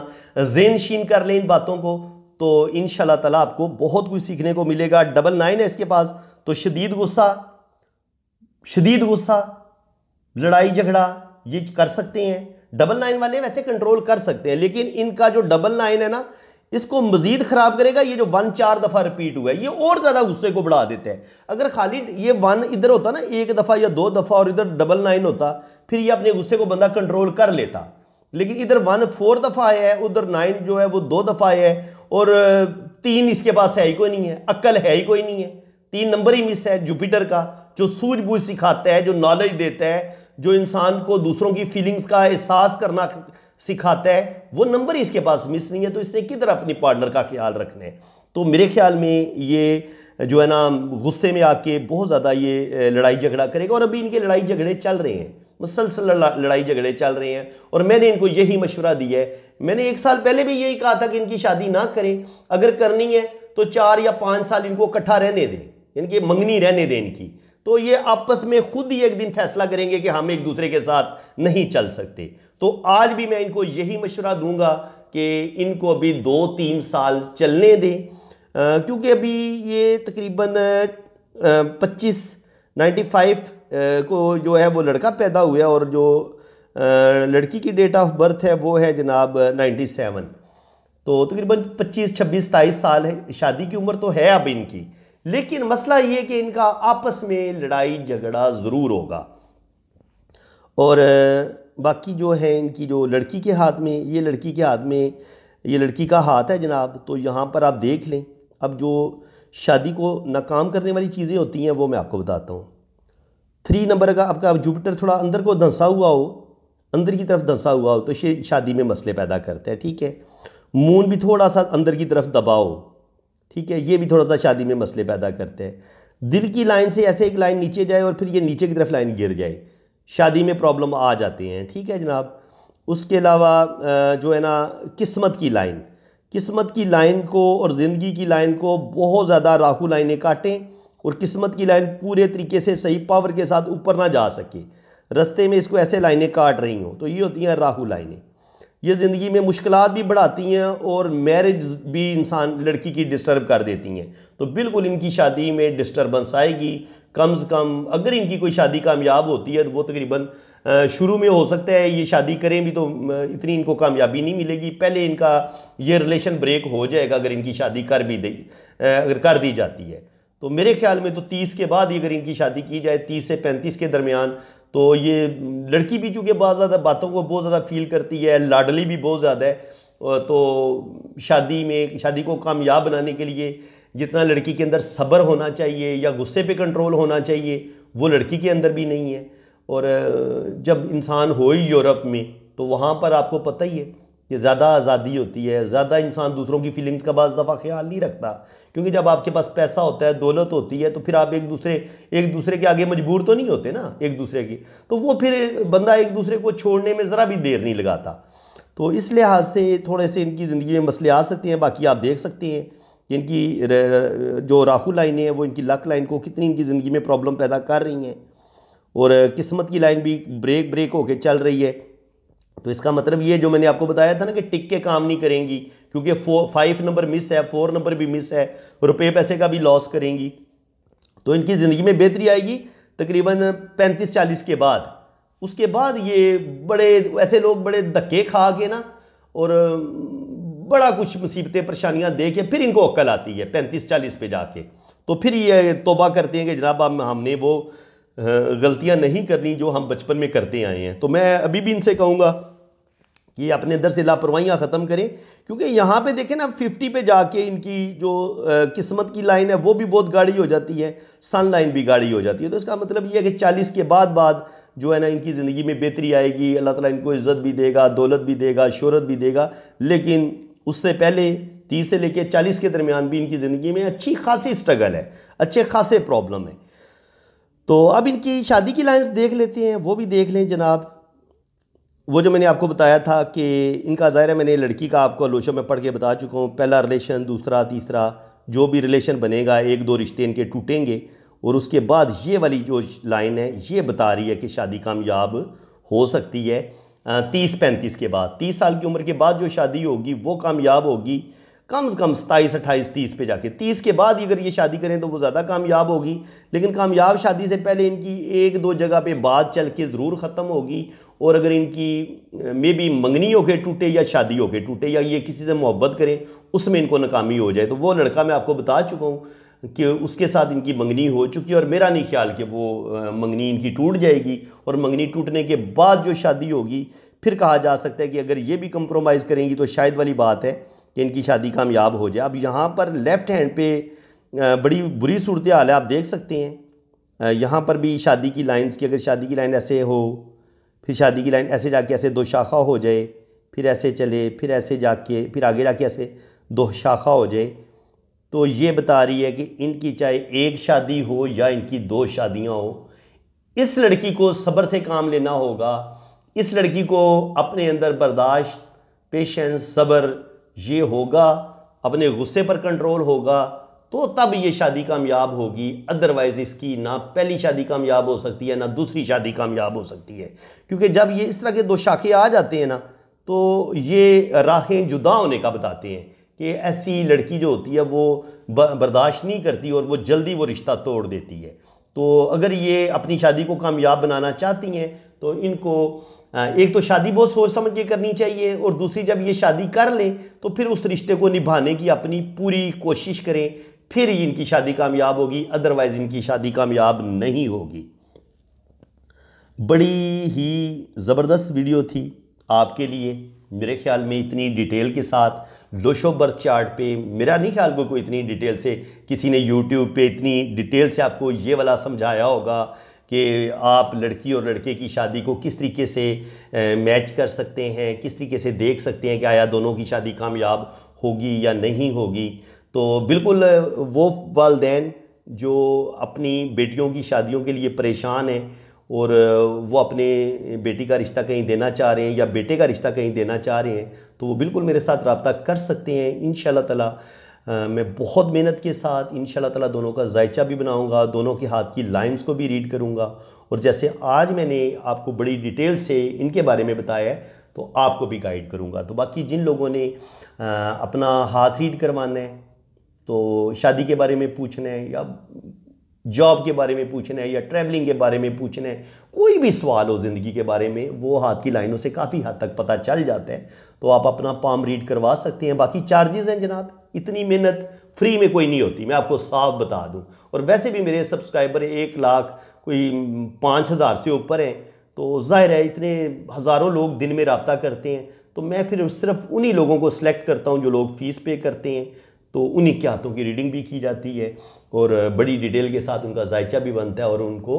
जेन शीन कर लें इन बातों को तो इन तला आपको बहुत कुछ सीखने को मिलेगा डबल नाइन है इसके पास तो शदीद गुस्सा शदीद गुस्सा लड़ाई झगड़ा ये कर सकते हैं डबल नाइन वाले वैसे कंट्रोल कर सकते हैं लेकिन इनका जो डबल नाइन है ना इसको मजीद ख़राब करेगा ये जो वन चार दफ़ा रिपीट हुआ है ये और ज़्यादा गुस्से को बढ़ा देते हैं अगर खाली ये वन इधर होता ना एक दफ़ा या दो दफ़ा और इधर डबल नाइन होता फिर ये अपने गुस्से को बंदा कंट्रोल कर लेता लेकिन इधर वन फोर दफ़ा आया है उधर नाइन जो है वो दो दफ़ा आया है और तीन इसके पास है ही कोई नहीं है अक्ल है ही कोई नहीं है तीन नंबर ही मिस है जुपिटर का जो सूझबूझ सिखाता है जो नॉलेज देता है जो इंसान को दूसरों की फीलिंग्स का एहसास करना सिखाता है वो नंबर ही इसके पास मिस नहीं है तो इसने किधर अपनी पार्टनर का ख्याल रखना है तो मेरे ख्याल में ये जो है ना गुस्से में आके बहुत ज़्यादा ये लड़ाई झगड़ा करेगा और अभी इनके लड़ाई झगड़े चल रहे हैं मुसलसल लड़ाई झगड़े चल रहे हैं और मैंने इनको यही मशवरा दिया है मैंने एक साल पहले भी यही कहा था कि इनकी शादी ना करें अगर करनी है तो चार या पाँच साल इनको इकट्ठा रहने दें यानी कि मंगनी रहने दें इनकी तो ये आपस में खुद ही एक दिन फैसला करेंगे कि हम एक दूसरे के साथ नहीं चल सकते तो आज भी मैं इनको यही मशवरा दूंगा कि इनको अभी दो तीन साल चलने दें क्योंकि अभी ये तकरीबन पच्चीस नाइन्टी फाइव को जो है वो लड़का पैदा हुआ और जो आ, लड़की की डेट ऑफ बर्थ है वो है जनाब नाइन्टी सेवन तो तकरीबन पच्चीस छब्बीस सताईस साल है शादी की उम्र तो है अब इनकी लेकिन मसला ये कि इनका आपस में लड़ाई झगड़ा ज़रूर होगा और बाकी जो है इनकी जो लड़की के हाथ में ये लड़की के हाथ में ये लड़की का हाथ है जनाब तो यहाँ पर आप देख लें अब जो शादी को नाकाम करने वाली चीज़ें होती हैं वो मैं आपको बताता हूँ थ्री नंबर का आपका जुपिटर थोड़ा अंदर को धंसा हुआ हो अंदर की तरफ धंसा हुआ हो तो शादी में मसले पैदा करते हैं ठीक है मून भी थोड़ा सा अंदर की तरफ दबाओ ठीक है ये भी थोड़ा सा शादी में मसले पैदा करते हैं दिल की लाइन से ऐसे एक लाइन नीचे जाए और फिर ये नीचे की तरफ लाइन गिर जाए शादी में प्रॉब्लम आ जाती हैं ठीक है जनाब उसके अलावा जो है ना किस्मत की लाइन किस्मत की लाइन को और ज़िंदगी की लाइन को बहुत ज़्यादा राहू लाइनें काटें और किस्मत की लाइन पूरे तरीके से सही पावर के साथ ऊपर ना जा सके रस्ते में इसको ऐसे लाइनें काट रही हों तो ये होती हैं राहू लाइनें ये ज़िंदगी में मुश्किल भी बढ़ाती हैं और मैरिज भी इंसान लड़की की डिस्टर्ब कर देती हैं तो बिल्कुल इनकी शादी में डिस्टर्बेंस आएगी कम से कम अगर इनकी कोई शादी कामयाब होती है तो वो तकरीबन शुरू में हो सकता है ये शादी करें भी तो इतनी इनको कामयाबी नहीं मिलेगी पहले इनका ये रिलेशन ब्रेक हो जाएगा अगर इनकी शादी कर भी दी अगर कर दी जाती है तो मेरे ख्याल में तो तीस के बाद ही अगर इनकी शादी की जाए तीस से पैंतीस के दरमियान तो ये लड़की भी चूँकि बहुत ज़्यादा बातों को बहुत ज़्यादा फील करती है लाडली भी बहुत ज़्यादा है तो शादी में शादी को कामयाब बनाने के लिए जितना लड़की के अंदर सब्र होना चाहिए या गुस्से पे कंट्रोल होना चाहिए वो लड़की के अंदर भी नहीं है और जब इंसान हो ही यूरोप में तो वहाँ पर आपको पता ही है कि ज़्यादा आज़ादी होती है ज़्यादा इंसान दूसरों की फीलिंग्स का बज़ दफ़ा ख्याल नहीं रखता क्योंकि जब आपके पास पैसा होता है दौलत होती है तो फिर आप एक दूसरे एक दूसरे के आगे मजबूर तो नहीं होते ना एक दूसरे की तो वो फिर बंदा एक दूसरे को छोड़ने में ज़रा भी देर नहीं लगाता तो इस लिहाज से थोड़े से इनकी ज़िंदगी में मसले आ सकते हैं बाकी आप देख सकते हैं कि इनकी जो राहू लाइनें हैं वो इनकी लक लाइन को कितनी इनकी ज़िंदगी में प्रॉब्लम पैदा कर रही हैं और किस्मत की लाइन भी ब्रेक ब्रेक होके चल रही है तो इसका मतलब ये जो मैंने आपको बताया था ना कि टिक के काम नहीं करेंगी क्योंकि फाइव नंबर मिस है फोर नंबर भी मिस है रुपये पैसे का भी लॉस करेंगी तो इनकी ज़िंदगी में बेहतरी आएगी तकरीबन पैंतीस चालीस के बाद उसके बाद ये बड़े ऐसे लोग बड़े धक्के खा के ना और बड़ा कुछ मुसीबतें परेशानियाँ दे के फिर इनको अक्ल आती है पैंतीस चालीस पे जाके तो फिर ये तोबा करते हैं कि जनाब अब हमने वो गलतियां नहीं करनी जो हम बचपन में करते आए हैं तो मैं अभी भी इनसे कहूँगा कि अपने अंदर से लापरवाहियाँ ख़त्म करें क्योंकि यहाँ पे देखें ना फिफ्टी पे जाके इनकी जो किस्मत की लाइन है वो भी बहुत गाड़ी हो जाती है सन लाइन भी गाड़ी हो जाती है तो इसका मतलब ये है कि चालीस के बाद बाद जो है ना इनकी ज़िंदगी में बेहतरी आएगी अल्लाह ताला इनको इज़्ज़त भी देगा दौलत भी देगा शहरत भी देगा लेकिन उससे पहले तीस से लेकर चालीस के दरमियान भी इनकी ज़िंदगी में अच्छी खासी स्ट्रगल है अच्छे खासे प्रॉब्लम है तो अब इनकी शादी की लाइन्स देख लेते हैं वो भी देख लें जनाब वो जो मैंने आपको बताया था कि इनका ज़ाहिर है मैंने लड़की का आपको आलोचा में पढ़ के बता चुका हूँ पहला रिलेशन दूसरा तीसरा जो भी रिलेशन बनेगा एक दो रिश्ते इनके टूटेंगे और उसके बाद ये वाली जो लाइन है ये बता रही है कि शादी कामयाब हो सकती है तीस पैंतीस के बाद तीस साल की उम्र के बाद जो शादी होगी वो कामयाब होगी कम से कम सताईस अट्ठाईस तीस पे जाके तीस के बाद अगर ये शादी करें तो वो ज़्यादा कामयाब होगी लेकिन कामयाब शादी से पहले इनकी एक दो जगह पे बात चल के ज़रूर ख़त्म होगी और अगर इनकी मे बी मंगनी होकर टूटे या शादी होकर टूटे या ये किसी से मोहब्बत करें उसमें इनको नाकामी हो जाए तो वो लड़का मैं आपको बता चुका हूँ कि उसके साथ इनकी मंगनी हो चुकी है और मेरा नहीं ख्याल कि वो मंगनी इनकी टूट जाएगी और मंगनी टूटने के बाद जो शादी होगी फिर कहा जा सकता है कि अगर ये भी कंप्रोमाइज़ करेंगी तो शायद वाली बात है कि इनकी शादी कामयाब हो जाए अब यहाँ पर लेफ़्ट हैंड पे बड़ी बुरी सूरत हाल है आप देख सकते हैं यहाँ पर भी शादी की लाइंस की अगर शादी की लाइन ऐसे हो फिर शादी की लाइन ऐसे जाके ऐसे दो शाखा हो जाए फिर ऐसे चले फिर ऐसे जाके फिर आगे जाके ऐसे दो शाखा हो जाए तो ये बता रही है कि इनकी चाहे एक शादी हो या इनकी दो शादियाँ हो इस लड़की को सब्र से काम लेना होगा इस लड़की को अपने अंदर बर्दाश्त पेशेंस सब्र ये होगा अपने गुस्से पर कंट्रोल होगा तो तब ये शादी कामयाब होगी अदरवाइज़ इसकी ना पहली शादी कामयाब हो सकती है ना दूसरी शादी कामयाब हो सकती है क्योंकि जब ये इस तरह के दो शाखे आ जाते हैं ना तो ये राहें जुदा होने का बताते हैं कि ऐसी लड़की जो होती है वो बर्दाश्त नहीं करती और वो जल्दी वो रिश्ता तोड़ देती है तो अगर ये अपनी शादी को कामयाब बनाना चाहती हैं तो इनको एक तो शादी बहुत सोच समझ के करनी चाहिए और दूसरी जब ये शादी कर लें तो फिर उस रिश्ते को निभाने की अपनी पूरी कोशिश करें फिर ही इनकी शादी कामयाब होगी अदरवाइज इनकी शादी कामयाब नहीं होगी बड़ी ही ज़बरदस्त वीडियो थी आपके लिए मेरे ख्याल में इतनी डिटेल के साथ लोशो बर्थ चार्ट पे मेरा नहीं ख्याल को कोई इतनी डिटेल से किसी ने यूट्यूब पे इतनी डिटेल से आपको ये वाला समझाया होगा कि आप लड़की और लड़के की शादी को किस तरीके से मैच कर सकते हैं किस तरीके से देख सकते हैं कि आया दोनों की शादी कामयाब होगी या नहीं होगी तो बिल्कुल वो वालदेन जो अपनी बेटियों की शादियों के लिए परेशान हैं और वो अपने बेटी का रिश्ता कहीं देना चाह रहे हैं या बेटे का रिश्ता कहीं देना चाह रहे हैं तो वो बिल्कुल मेरे साथ रबता कर सकते हैं इन ताला मैं बहुत मेहनत के साथ इन ताला दोनों का जायचा भी बनाऊंगा दोनों के हाथ की लाइंस को भी रीड करूंगा और जैसे आज मैंने आपको बड़ी डिटेल से इनके बारे में बताया है तो आपको भी गाइड करूँगा तो बाकी जिन लोगों ने अपना हाथ रीड करवाना है तो शादी के बारे में पूछना है या जॉब के बारे में पूछना है या ट्रैवलिंग के बारे में पूछना है कोई भी सवाल हो ज़िंदगी के बारे में वो हाथ की लाइनों से काफ़ी हद तक पता चल जाता है तो आप अपना पाम रीड करवा सकते हैं बाकी चार्जेस हैं जनाब इतनी मेहनत फ्री में कोई नहीं होती मैं आपको साफ बता दूं और वैसे भी मेरे सब्सक्राइबर एक लाख कोई पाँच हज़ार से ऊपर हैं तो जाहिर है इतने हज़ारों लोग दिन में रबता करते हैं तो मैं फिर सिर्फ उन्हीं लोगों को सिलेक्ट करता हूँ जो लोग फ़ीस पे करते हैं तो उन्हीं के हाथों की रीडिंग भी की जाती है और बड़ी डिटेल के साथ उनका जायचा भी बनता है और उनको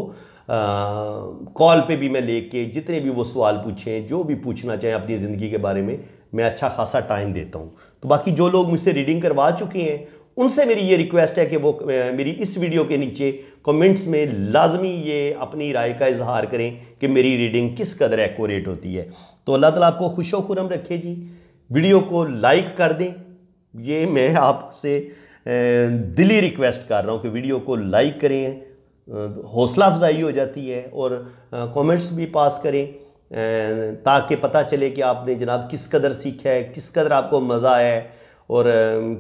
कॉल पे भी मैं लेके जितने भी वो सवाल पूछें जो भी पूछना चाहें अपनी ज़िंदगी के बारे में मैं अच्छा खासा टाइम देता हूँ तो बाकी जो लोग मुझसे रीडिंग करवा चुके हैं उनसे मेरी ये रिक्वेस्ट है कि वो मेरी इस वीडियो के नीचे कमेंट्स में लाजमी ये अपनी राय का इजहार करें कि मेरी रीडिंग किस कदर एकोरेट होती है तो अल्लाह ताला आपको खुश खुरम रखे जी वीडियो को लाइक कर दें ये मैं आपसे दिली रिक्वेस्ट कर रहा हूँ कि वीडियो को लाइक करें हौसला अफजाई हो जाती है और कमेंट्स भी पास करें ताकि पता चले कि आपने जनाब किस कदर सीखा है किस कदर आपको मज़ा आया है और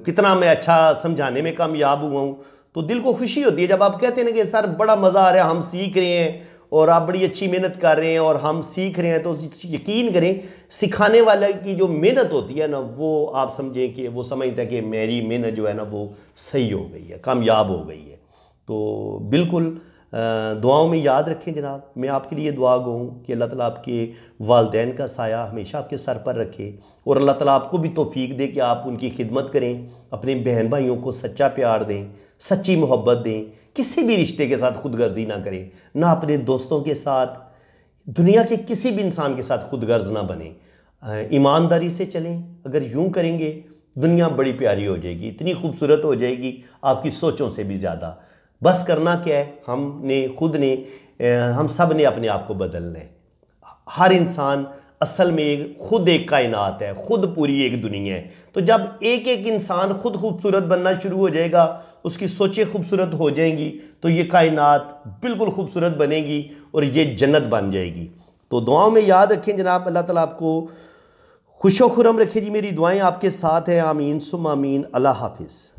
कितना मैं अच्छा समझाने में कामयाब हुआ हूँ तो दिल को खुशी होती है जब आप कहते हैं ना कि सर बड़ा मज़ा आ रहा है हम सीख रहे हैं और आप बड़ी अच्छी मेहनत कर रहे हैं और हम सीख रहे हैं तो यकीन करें सिखाने वाले की जो मेहनत होती है ना वो आप समझें कि वो समझते हैं कि मेरी मेहनत जो है ना वो सही हो गई है कामयाब हो गई है तो बिल्कुल दुआओं में याद रखें जनाब मैं आपके लिए दुआ गूँ कि अल्लाह ताला आपके वालदेन का साया हमेशा आपके सर पर रखे और अल्लाह ताला आपको भी तोफ़ी दे कि आप उनकी खिदमत करें अपने बहन भाइयों को सच्चा प्यार दें सच्ची मोहब्बत दें किसी भी रिश्ते के साथ खुद गर्जी ना करें ना अपने दोस्तों के साथ दुनिया के किसी भी इंसान के साथ खुद गर्ज ना बने ईमानदारी से चलें अगर यूं करेंगे दुनिया बड़ी प्यारी हो जाएगी इतनी खूबसूरत हो जाएगी आपकी सोचों से भी ज़्यादा बस करना क्या है हमने खुद ने हम सब ने अपने आप को बदलना है हर इंसान असल में एक खुद एक कायनात है खुद पूरी एक दुनिया है तो जब एक एक इंसान खुद खूबसूरत बनना शुरू हो जाएगा उसकी सोचें खूबसूरत हो जाएंगी तो ये कायनात बिल्कुल खूबसूरत बनेगी और ये जन्नत बन जाएगी तो दुआओं में याद रखें जनाब अल्लाह ताला आपको व खुरम रखे जी मेरी दुआएं आपके साथ हैं आमीन सुम आमीन अल्लाह हाफिज़